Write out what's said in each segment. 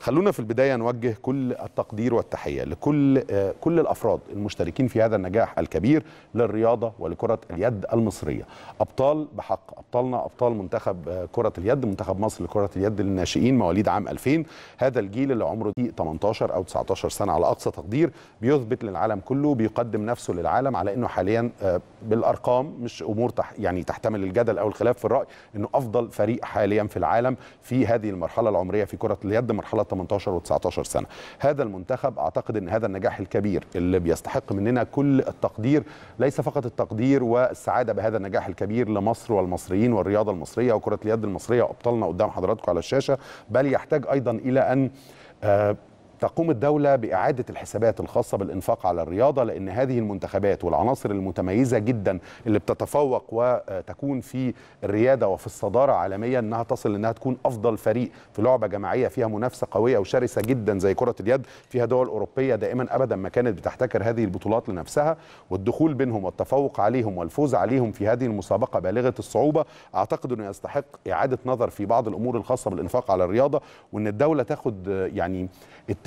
خلونا في البدايه نوجه كل التقدير والتحيه لكل آه، كل الافراد المشتركين في هذا النجاح الكبير للرياضه ولكره اليد المصريه ابطال بحق ابطالنا ابطال منتخب آه، كره اليد منتخب مصر لكره اليد للناشئين مواليد عام 2000 هذا الجيل اللي عمره 18 او 19 سنه على اقصى تقدير بيثبت للعالم كله بيقدم نفسه للعالم على انه حاليا آه، بالارقام مش امور تح يعني تحتمل الجدل او الخلاف في الراي انه افضل فريق حاليا في العالم في هذه المرحله العمريه في كره اليد مرحله 18 و19 سنه هذا المنتخب اعتقد ان هذا النجاح الكبير اللي بيستحق مننا كل التقدير ليس فقط التقدير والسعاده بهذا النجاح الكبير لمصر والمصريين والرياضه المصريه وكره اليد المصريه وابطالنا قدام حضراتكم على الشاشه بل يحتاج ايضا الى ان آه، تقوم الدولة بإعادة الحسابات الخاصة بالإنفاق على الرياضة لأن هذه المنتخبات والعناصر المتميزة جدا اللي بتتفوق وتكون في الريادة وفي الصدارة عالميا أنها تصل أنها تكون أفضل فريق في لعبة جماعية فيها منافسة قوية وشرسة جدا زي كرة اليد فيها دول أوروبية دائما أبدا ما كانت بتحتكر هذه البطولات لنفسها والدخول بينهم والتفوق عليهم والفوز عليهم في هذه المسابقة بالغة الصعوبة أعتقد أنه يستحق إعادة نظر في بعض الأمور الخاصة بالإنفاق على الرياضة وأن الدولة تاخد يعني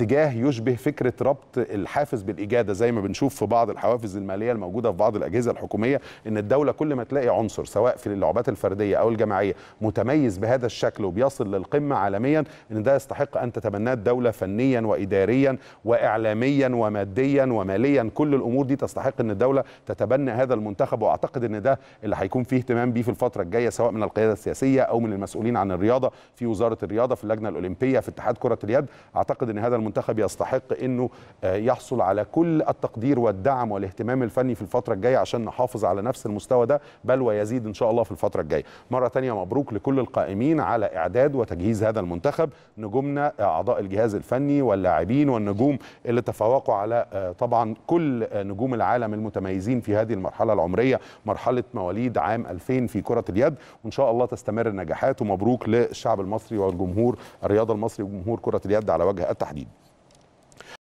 اتجاه يشبه فكره ربط الحافز بالاجاده زي ما بنشوف في بعض الحوافز الماليه الموجوده في بعض الاجهزه الحكوميه ان الدوله كل ما تلاقي عنصر سواء في اللعبات الفرديه او الجماعيه متميز بهذا الشكل وبيصل للقمه عالميا ان ده يستحق ان تتبناه الدوله فنيا واداريا واعلاميا وماديا وماليا كل الامور دي تستحق ان الدوله تتبنى هذا المنتخب واعتقد ان ده اللي هيكون فيه اهتمام بيه في الفتره الجايه سواء من القياده السياسيه او من المسؤولين عن الرياضه في وزاره الرياضه في اللجنه الاولمبيه في اتحاد كره اليد اعتقد ان هذا المنتخب المنتخب يستحق انه آه، يحصل على كل التقدير والدعم والاهتمام الفني في الفتره الجايه عشان نحافظ على نفس المستوى ده بل ويزيد ان شاء الله في الفتره الجايه مره ثانيه مبروك لكل القائمين على اعداد وتجهيز هذا المنتخب نجومنا آه، اعضاء الجهاز الفني واللاعبين والنجوم اللي تفوقوا على آه، طبعا كل نجوم العالم المتميزين في هذه المرحله العمريه مرحله مواليد عام 2000 في كره اليد وان شاء الله تستمر النجاحات ومبروك للشعب المصري والجمهور الرياضه المصري وجمهور كره اليد على وجه التحديد